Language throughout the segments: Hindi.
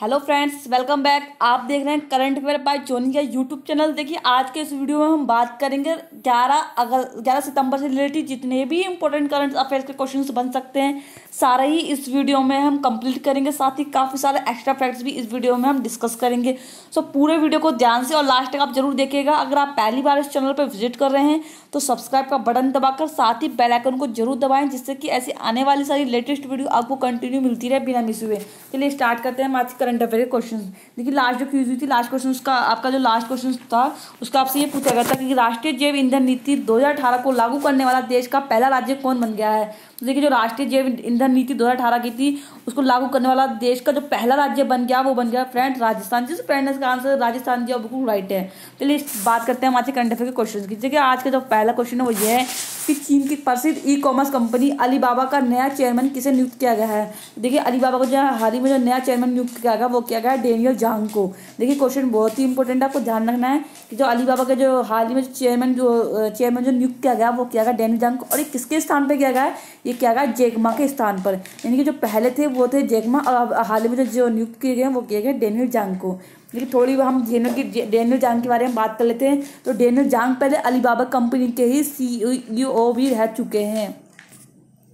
हेलो फ्रेंड्स वेलकम बैक आप देख रहे हैं करंट अफेयर बाय जोनी का यूट्यूब चैनल देखिए आज के इस वीडियो में हम बात करेंगे 11 अगस्त 11 सितंबर से रिलेटेड जितने भी इंपॉर्टेंट करंट अफेयर्स के क्वेश्चंस बन सकते हैं सारे ही इस वीडियो में हम कंप्लीट करेंगे साथ ही काफ़ी सारे एक्स्ट्रा फैक्ट्स भी इस वीडियो में हम डिस्कस करेंगे सो पूरे वीडियो को ध्यान से और लास्ट तक आप जरूर देखिएगा अगर आप पहली बार इस चैनल पर विजिट कर रहे हैं तो सब्सक्राइब का बटन दबाकर साथ ही बेल आइकन को जरूर दबाएं जिससे कि ऐसी आने वाली सारी लेटेस्ट वीडियो आपको कंटिन्यू मिलती रहे बिना मिस हुए चलिए स्टार्ट करते हैं हम आज करंट अफेयर के क्वेश्चन देखिए लास्ट जो क्यूज हुई थी लास्ट क्वेश्चन उसका आपका जो लास्ट क्वेश्चन था उसका आपसे ये पूछा गया था कि राष्ट्रीय जैव ईंधन नीति दो को लागू करने वाला देश का पहला राज्य कौन बन गया है देखिए जो राष्ट्रीय जैव ईंधन नीति दो की थी उसको लागू करने वाला देश का जो पहला राज्य बन गया वो बन गया फ्रेंड राजस्थान जिस फ्रेंड का आंसर राजस्थान जी बिल्कुल राइट है चलिए बात करते हैं हमारे करंट अफेयर के क्वेश्चन की देखिए आज का जो पहला क्वेश्चन है वो ये है कि चीन की प्रसिद्ध ई कॉमर्स कंपनी अलीबाबा का नया चेयरमैन किसे नियुक्त किया गया है देखिए अलीबाबा को जो हाल ही में जो नया चेयरमैन नियुक्त किया गया वो किया गया है डेनियल जांग को देखिए क्वेश्चन बहुत ही इंपॉर्टेंट है आपको ध्यान रखना है कि जो अलीबाबा का जो हाल ही में जो चेयरमैन जो चेयरमैन जो नियुक्त किया गया वो किया गया डेनियल जांग को और ये किसके स्थान पर किया गया है ये किया गया जेगमा के स्थान पर यानी कि जो पहले थे वो थे जेगमा और हाल ही में जो नियुक्त किए गए वो किए गए डेनियल जांग को लेकिन थोड़ी हम डेनियल की डेनियल जांग के बारे में बात कर लेते हैं तो डेनियल जांग पहले अलीबाबा कंपनी के ही ओ e भी रह चुके हैं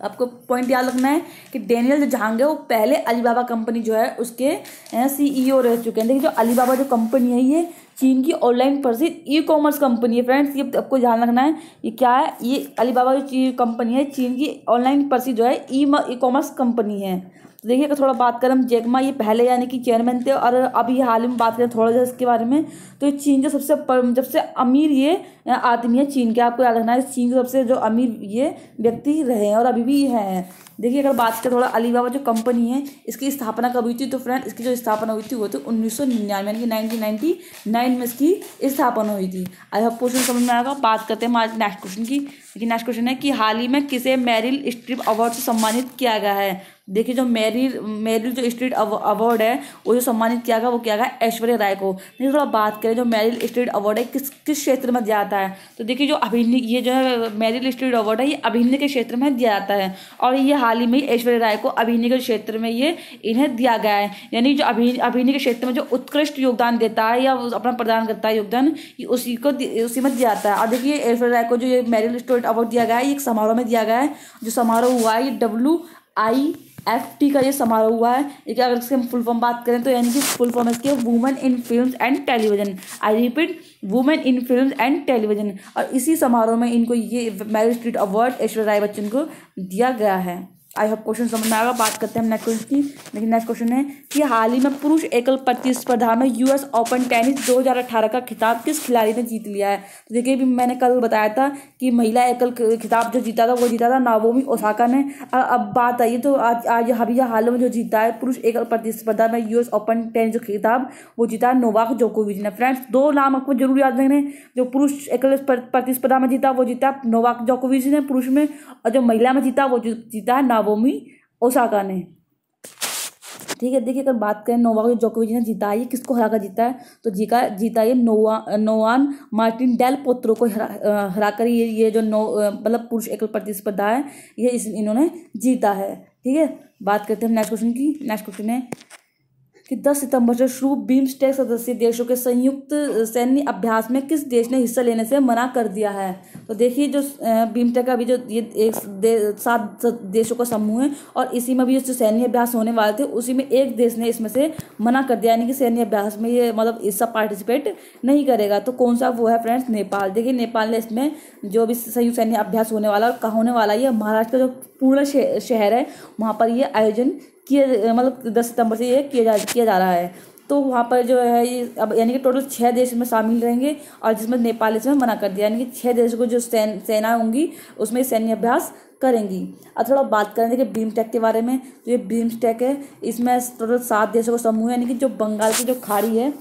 आपको पॉइंट याद रखना है कि डेनियल जो झांग है वो पहले अलीबाबा कंपनी जो है उसके सीईओ e रह चुके हैं देखिए जो अलीबाबा जो कंपनी है ये चीन की ऑनलाइन प्रसिद्ध ई कॉमर्स कंपनी है फ्रेंड्स ये आपको ध्यान रखना है ये क्या है ये अलीबाबा जो कंपनी है चीन की ऑनलाइन प्रसिद्ध जो है ई कॉमर्स कंपनी है तो देखिए अगर थोड़ा बात करें हम जैकमा ये पहले यानी कि चेयरमैन थे और अभी हाल ही में बात करें थोड़ा सा इसके बारे में तो ये चीन जो सबसे जब से अमीर ये आदमी है चीन के आपको याद रखना है चीन के सबसे जो अमीर ये व्यक्ति रहे हैं और अभी भी हैं देखिए अगर बात करें थोड़ा अलीबाबा जो कंपनी है इसकी स्थापना कब हुई थी तो फ्रेंड इसकी जो स्थापना हुई थी वो थी तो उन्नीस सौ निन्यानवे यानी कि नाइनटीन नाइन में इसकी स्थापना हुई थी आई होप क्वेश्चन समझ में आएगा बात करते हैं हमारे नेक्स्ट क्वेश्चन की नेक्स्ट क्वेश्चन है कि हाल ही में किसे मैरिल स्ट्रिप अवार्ड से सम्मानित किया गया है देखिए जो मेरी मेरिल जो स्ट्रीट अवार्ड है वो जो सम्मानित किया गया वो किया गया ऐश्वर्या राय को देखिए थोड़ा बात करें जो मैरिल स्ट्रीट अवार्ड है किस किस क्षेत्र में दिया जाता है तो देखिए जो अभिनय ये जो है मैरिल स्ट्रीट अवार्ड है ये अभिनय के क्षेत्र में दिया जाता है और ये हाल ही में ऐश्वर्या राय को अभिनय के क्षेत्र में ये इन्हें दिया गया है यानी जो अभिनय अभिनय के क्षेत्र में जो उत्कृष्ट योगदान देता है या अपना प्रदान करता है योगदान उसी को उसी में दिया जाता है और देखिए ऐश्वर्या राय को जो ये मैरिल स्ट्रीट अवार्ड दिया गया है ये एक समारोह में दिया गया है जो समारोह हुआ है ये डब्ल्यू आई एफ टी का ये समारोह हुआ है एक अगर इसके हम फुल फॉर्म बात करें तो यानी कि फुल फॉर्म इसके women in film and television I repeat women in film and television और इसी समारोह में इनको ये Meryl Streep award Aishwarya Rai Bachchan को दिया गया है आई होप क्वेश्चन समझ में आएगा बात करते हैं नेक्स्ट क्वेश्चन की लेकिन नेक्स्ट क्वेश्चन है कि हाल ही में पुरुष एकल प्रतिस्पर्धा में यूएस ओपन टेनिस 2018 का खिताब किस खिलाड़ी ने जीत लिया है तो देखिए भी मैंने कल बताया था कि महिला एकल खिताब जो जीता था वो जीता था नावोमी ओसाका ने अब बात आई तो आज आज अभी हाल में जो जीता है पुरुष एकल प्रतिस्पर्धा में यूएस ओपन टेनिस जो खिताब वो जीता है नोवाक जोकोविच ने फ्रेंड्स दो नाम आपको जरूर याद रखने जो पुरुष एकल प्रतिस्पर्धा में जीता वो जीता नोवाक जोकोविच ने पुरुष में और जो महिला में जीता वो जीता है नावोमी ओसाका ने ठीक है देखिए अगर बात करें नोवा को जोकोविच ने जीता है ये किसको हराकर जीता है तो जीका जीता ये नोवा नोवान मार्टिन डेल पोत्रो को हरा हराकर ये ये जो नो मतलब पुरुष एकल प्रतिस्पर्धा है ये इस इन्होंने जीता है ठीक है बात करते हैं नेक्स्ट क्वेश्चन की नेक्स्ट क्वेश्चन है कि 10 सितंबर से शुरू बीमस्टेक सदस्य देशों के संयुक्त सैन्य अभ्यास में किस देश ने हिस्सा लेने से मना कर दिया है तो देखिए जो बीमस्टेक का अभी जो ये एक दे, सात देशों का समूह है और इसी में भी जो सैन्य अभ्यास होने वाले थे उसी में एक देश ने इसमें से मना कर दिया यानी कि सैन्य अभ्यास में ये मतलब हिस्सा पार्टिसिपेट नहीं करेगा तो कौन सा वो है फ्रेंड्स नेपाल देखिए नेपाल ने इसमें जो भी संयुक्त सैन्य अभ्यास होने वाला और कहा होने वाला ये महाराष्ट्र का जो पूर्ण शहर है वहाँ पर ये आयोजन किया मतलब दस सितंबर से ये किया जा किया जा रहा है तो वहाँ पर जो है ये अब यानी कि टोटल छः देश में शामिल रहेंगे और जिसमें नेपाल इसमें मना कर दिया यानी कि छः देशों को जो सेन सेना होंगी उसमें सैन्य अभ्यास करेंगी अब थोड़ा बात करें देखिए भीम के बारे में तो ये भीम है इसमें टोटल सात देशों का समूह है यानी कि जो बंगाल की जो खाड़ी है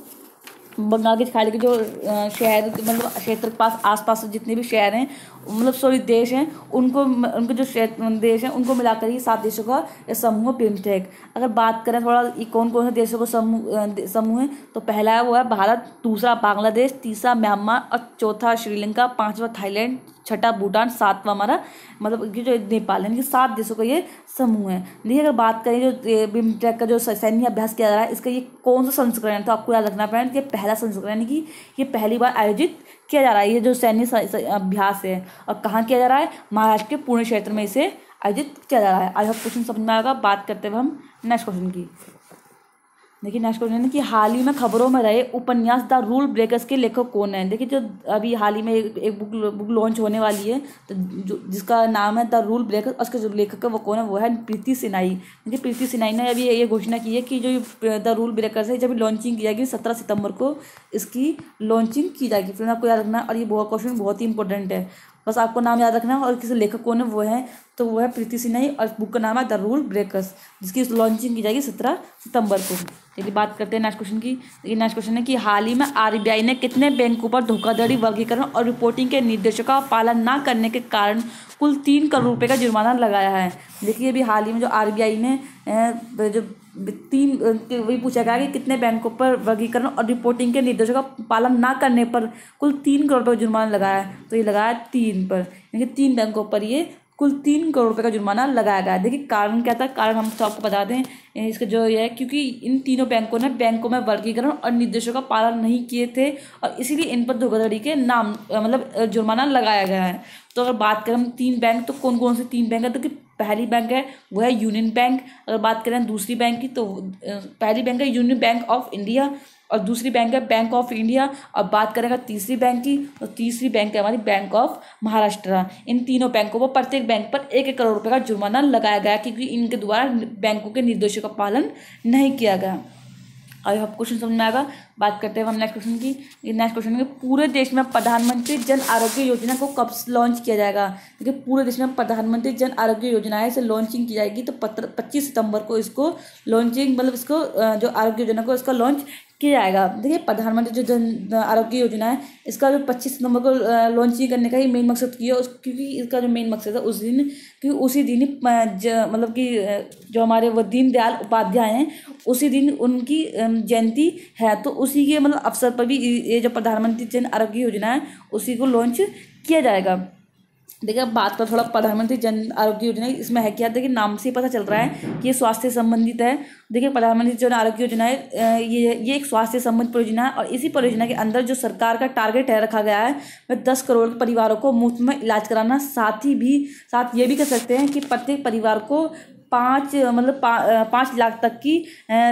बंगाल की खाड़ी के जो शहर मतलब क्षेत्र के पास आसपास जितने भी शहर हैं मतलब सॉरी देश हैं उनको उनके जो देश हैं उनको मिलाकर ये सात देशों का समूह बिमटेक अगर बात करें थोड़ा ये कौन कौन से देशों का समूह समूह है तो पहला है वो है भारत दूसरा बांग्लादेश तीसरा म्यांमार और चौथा श्रीलंका पांचवा थाईलैंड छठा भूटान सातवां हमारा मतलब कि जो नेपाल है सात देशों का ये समूह है देखिए अगर बात करें जो बिमटेक का जो सैन्य अभ्यास किया जा रहा है इसका ये कौन सा संस्करण है तो आपको याद रखना पड़ेगा कि पहला संस्करण यानी कि ये पहली बार आयोजित किया जा रहा है ये जो सैन्य अभ्यास है और कहाँ किया जा रहा है महाराष्ट्र के पुणे क्षेत्र में इसे आयोजित किया जा रहा है आज हम क्वेश्चन समझ में आएगा बात करते हुए हम नेक्स्ट क्वेश्चन की देखिए नेक्स्ट क्वेश्चन है कि हाल ही में खबरों में रहे उपन्यास द रूल ब्रेकर्स के लेखक कौन है देखिए जो अभी हाल ही में एक, एक बुक बुक लॉन्च होने वाली है तो जो जिसका नाम है द रूल ब्रेकर्स उसके जो लेखक है वो कौन है वो है प्रीति सिनाई देखिए प्रीति सिनाई ने अभी ये घोषणा की है कि जो द रूल ब्रेकर्स है जब लॉन्चिंग की जाएगी सत्रह सितंबर को इसकी लॉन्चिंग की जाएगी फिर आपको याद रखना और ये बहुत क्वेश्चन बहुत ही इंपॉर्टेंट है बस आपको नाम याद रखना है और किसी लेखक कौन है वो है तो वो है प्रीति सिन्हा और बुक का नाम है द रूल ब्रेकर्स जिसकी लॉन्चिंग की जाएगी सत्रह सितंबर को यदि बात करते हैं नेक्स्ट क्वेश्चन की तो ये नेक्स्ट क्वेश्चन है कि हाल ही में आरबीआई ने कितने बैंकों पर धोखाधड़ी वर्गीकरण और रिपोर्टिंग के निर्देशों का पालन ना करने के कारण कुल तीन करोड़ रुपये का जुर्माना लगाया है देखिए अभी हाल ही में जो आर ने जो तीन वही पूछा गया कि कितने बैंकों पर वर्गीकरण और रिपोर्टिंग के निर्देशों का पालन ना करने पर कुल तीन करोड़ रुपये जुर्माना लगाया है तो ये लगाया तीन पर यानी तीन बैंकों पर ये कुल तीन करोड़ रुपये का जुर्माना लगाया गया है देखिए कारण क्या था कारण हम सबको बता दें इसका जो यह है क्योंकि इन तीनों बैंकों ने बैंकों में वर्गीकरण और निर्देशों का पालन नहीं किए थे और इसीलिए इन पर धोखाधड़ी के नाम मतलब जुर्माना लगाया गया है तो अगर बात करें तीन बैंक तो कौन कौन से तीन बैंक है तो कि पहली बैंक है वह है यूनियन बैंक अगर बात करें दूसरी बैंक की तो पहली बैंक है यूनियन बैंक ऑफ इंडिया और दूसरी बैंक है बैंक ऑफ इंडिया और बात करें अगर तीसरी बैंक की और तो तीसरी बैंक है हमारी बैंक ऑफ महाराष्ट्र इन तीनों बैंकों पर प्रत्येक बैंक पर एक एक करोड़ रुपये का जुर्माना लगाया गया क्योंकि इनके द्वारा बैंकों के निर्देशों उद्देश्यों का पालन नहीं किया गया आई होप क्वेश्चन समझ में आएगा बात करते हैं हम नेक्स्ट क्वेश्चन की नेक्स्ट क्वेश्चन में पूरे देश में प्रधानमंत्री जन आरोग्य योजना को कब लॉन्च किया जाएगा देखिए पूरे देश में प्रधानमंत्री जन आरोग्य योजना है इसे लॉन्चिंग की जाएगी तो पत्र पच्चीस सितंबर को इसको लॉन्चिंग मतलब इसको जो आरोग्य योजना को इसका लॉन्च किया जाएगा देखिए प्रधानमंत्री जो जन आरोग्य योजना है इसका जो पच्चीस सितंबर को लॉन्चिंग करने का ही मेन मकसद किया उस क्योंकि इसका जो मेन मकसद है उस दिन क्योंकि उसी दिन मतलब कि जो हमारे वो दीनदयाल उपाध्याय हैं उसी दिन उनकी जयंती है तो उसी के मतलब अवसर पर भी ये जो प्रधानमंत्री जन आरोग्य योजना है उसी को लॉन्च किया जाएगा देखिए बात का थोड़ा प्रधानमंत्री जन आरोग्य योजना इसमें है क्या देखिए नाम से पता चल रहा है कि ये स्वास्थ्य संबंधित है देखिए प्रधानमंत्री जन आरोग्य योजना है ये ये एक स्वास्थ्य संबंधित परियोजना है और इसी परियोजना के अंदर जो सरकार का टारगेट है रखा गया है वह दस करोड़ के परिवारों को मुफ्त में इलाज कराना साथ ही भी साथ ये भी कर सकते हैं कि प्रत्येक परिवार को पाँच मतलब पा, पाँच लाख तक की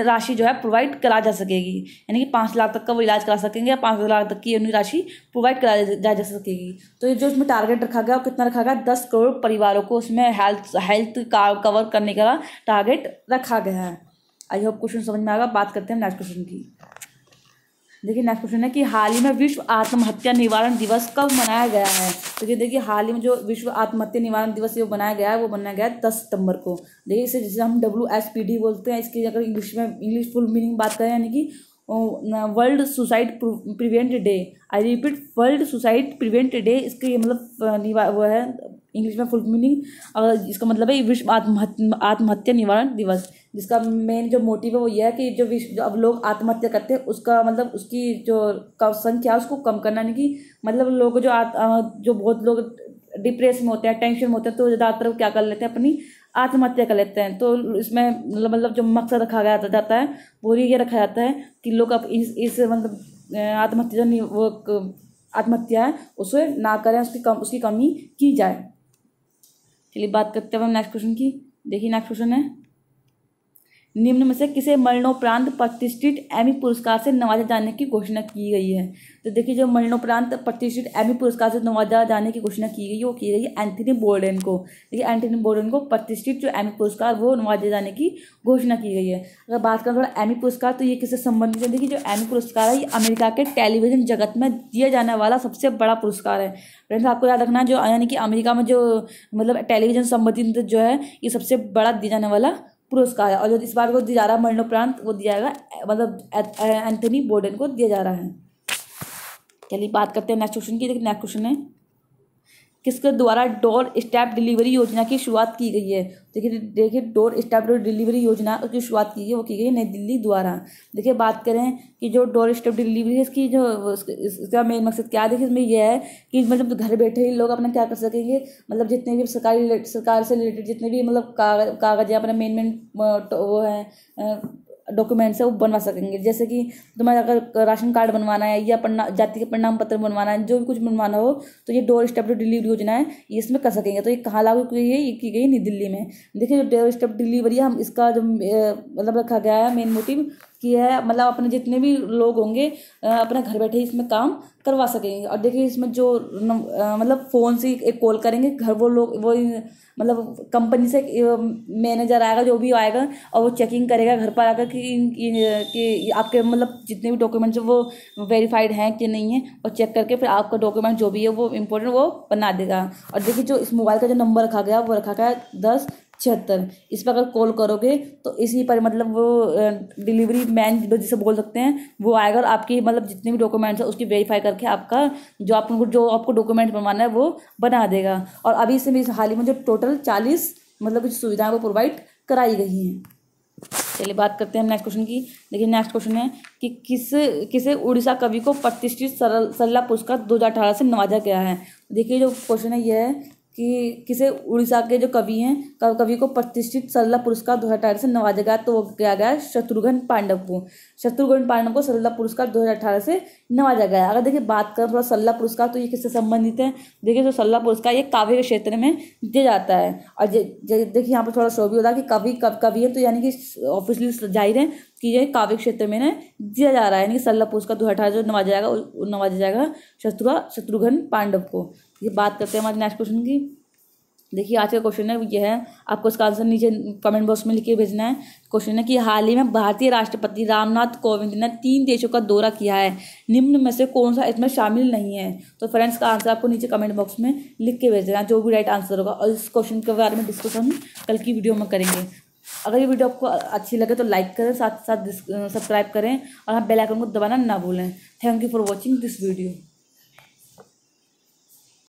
राशि जो है प्रोवाइड करा जा सकेगी यानी कि पाँच लाख तक का वो इलाज करा सकेंगे या पाँच लाख तक की उन्हें राशि प्रोवाइड करा जा, जा सकेगी तो ये जो उसमें टारगेट रखा गया वो कितना रखा गया दस करोड़ परिवारों को उसमें हेल्थ हेल्थ का कवर करने का टारगेट रखा गया है आई होप क्वेश्चन समझ में आएगा बात करते हैं नेक्स्ट क्वेश्चन की देखिए नेक्स्ट क्वेश्चन है कि हाल ही में विश्व आत्महत्या निवारण दिवस कब मनाया गया है तो ये देखिए हाल ही में जो विश्व आत्महत्या निवारण दिवस जो मनाया गया है वो मनाया गया है दस सितंबर को देखिए इसे जैसे हम डब्ल्यू एस पी डी बोलते हैं इसकी अगर इंग्लिश में इंग्लिश फुल मीनिंग बात करें यानी कि world suicide prevent day I repeat world suicide prevent day इसके मतलब वो है इंग्लिश में फुल मीनिंग अगर इसका मतलब है विश्व आत्महत्या आत्महत्या निवारण दिवस जिसका मेन जो मोटिव है वो यह है कि जो विश्व जो अब लोग आत्महत्या करते हैं उसका मतलब उसकी जो संख्या उसको कम करना यानी कि मतलब लोग जो आत, जो बहुत लोग डिप्रेस में होते हैं टेंशन में होते हैं तो ज़्यादातर क्या कर लेते हैं अपनी आत्महत्या कर लेते हैं तो इसमें मतलब, मतलब जो मकसद रखा गया जाता है वो ये रखा जाता है कि लोग अब इस इस मतलब आत्महत्या वो आत्महत्या है उसे ना करें उसकी कम उसकी कमी की जाए चलिए बात करते हैं अब हम नेक्स्ट क्वेश्चन की देखिए नेक्स्ट क्वेश्चन है निम्न में से किसे मरणोपरांत प्रतिष्ठित एमी पुरस्कार से नवाजा जाने की घोषणा की गई है तो देखिए जो मरणोपरांत प्रतिष्ठित एमी पुरस्कार से नवाजा जाने की घोषणा की गई वो की गई है एंथनी बोर्डन को देखिए एंथनी बोर्डन को प्रतिष्ठित जो एमी पुरस्कार वो नवाजे जाने की घोषणा की गई है अगर बात करें थोड़ा एमी पुरस्कार तो ये किससे संबंधित है देखिए जो एमी पुरस्कार है ये अमेरिका के टेलीविजन जगत में दिया जाने वाला सबसे बड़ा पुरस्कार है फ्रेंड्स आपको याद रखना जो यानी कि अमेरिका में जो मतलब टेलीविजन संबंधित जो है ये सबसे बड़ा दिया जाने वाला पुरस्कार है और जो इस बार को दिया जा रहा है मरणोपरांत वो दिया जाएगा मतलब एंथनी बोर्डन को दिया जा रहा है चलिए बात करते हैं नेक्स्ट क्वेश्चन की देखिए नेक्स्ट क्वेश्चन है किसके द्वारा डोर स्टेप डिलीवरी योजना की शुरुआत की गई है देखिए देखिए डोर स्टेप डिलीवरी योजना की शुरुआत की गई वो की गई नई दिल्ली द्वारा देखिए बात करें कि जो डोर स्टेप डिलीवरी है इसकी जो इसका मेन मकसद क्या है देखिए इसमें यह है कि मतलब घर बैठे ही लोग अपना क्या कर सकेंगे मतलब जितने भी सरकारी सरकार से रिलेटेड जितने भी मतलब कागज कागज या अपने मेन मेन वो हैं डॉक्यूमेंट्स है वो बनवा सकेंगे जैसे कि तुम्हारा अगर राशन कार्ड बनवाना है या पन्ना जाति के परिणाम पत्र बनवाना है जो भी कुछ बनवाना हो तो ये डोर स्टेप टू डिलीवरी योजना है ये इसमें कर सकेंगे तो ये कहाँ लागू की गई ये की गई नई दिल्ली में देखिए जो डोर स्टेप डिलीवरी है हम इसका जो मतलब रखा गया है मेन मोटिव किया है मतलब अपने जितने भी लोग होंगे अपना घर बैठे इसमें काम करवा सकेंगे और देखिए इसमें जो मतलब फ़ोन से एक कॉल करेंगे घर वो लोग वो मतलब कंपनी से मैनेजर आएगा जो भी आएगा और वो चेकिंग करेगा घर पर आकर कि कि आपके मतलब जितने भी डॉक्यूमेंट्स हैं वो वेरीफाइड हैं कि नहीं है और चेक करके फिर आपका डॉक्यूमेंट जो भी है वो इम्पोर्टेंट वो बना देगा और देखिए जो इस मोबाइल का जो नंबर रखा गया वो रखा गया दस छिहत्तर इस पर अगर कॉल करोगे तो इसी पर मतलब वो डिलीवरी मैन जिसे बोल सकते हैं वो आएगा और आपकी मतलब जितने भी डॉक्यूमेंट्स हैं उसकी वेरीफाई करके आपका जो आपको जो आपको डॉक्यूमेंट बनवाना है वो बना देगा और अभी से मेरी हाल ही में जो टोटल चालीस मतलब कुछ सुविधाएँ वो प्रोवाइड कराई गई हैं चलिए बात करते हैं हम नेक्स्ट क्वेश्चन की देखिए नेक्स्ट क्वेश्चन है कि किस किसे उड़ीसा कवि को प्रतिष्ठित सरल सरला पुरस्कार दो हज़ार अठारह से नवाजा गया है देखिए जो क्वेश्चन है यह है कि किसे उड़ीसा के जो कवि हैं कवि को प्रतिष्ठित सरला पुरस्कार दो हज़ार अठारह से नवाजा गया तो वो क्या गया शत्रुघ्न पांडव को शत्रुघ्न पांडव को सरला पुरस्कार दो हज़ार अठारह से नवाजा गया अगर देखिए बात करें थोड़ा सरला पुरस्कार तो ये किससे संबंधित है देखिए जो सरला पुरस्कार ये काव्य के क्षेत्र में दिया जाता है और देखिए यहाँ पर थोड़ा शो भी होता है कि कवि कब कवि है तो यानी कि ऑफिशियली जाहिर है कि ये काव्य क्षेत्र में ना दिया जा रहा है यानी कि सरला पुरस्कार दो हज़ार अठारह जो नवाजा जाएगा नवाजा जाएगा शत्रु शत्रुघ्न पांडव को ये बात करते हैं हमारे नेक्स्ट क्वेश्चन की देखिए आज का क्वेश्चन है यह है आपको इसका आंसर नीचे कमेंट बॉक्स में लिख के भेजना है क्वेश्चन है कि हाल ही में भारतीय राष्ट्रपति रामनाथ कोविंद ने तीन देशों का दौरा किया है निम्न में से कौन सा इसमें शामिल नहीं है तो फ्रेंड्स का आंसर आपको नीचे कमेंट बॉक्स में लिख के भेजना देना जो भी राइट आंसर होगा और इस क्वेश्चन के बारे में डिस्कस हम कल की वीडियो में करेंगे अगर ये वीडियो आपको अच्छी लगे तो लाइक करें साथ साथ सब्सक्राइब करें और हम बेल आइकन को दबाना ना भूलें thank you for watching this video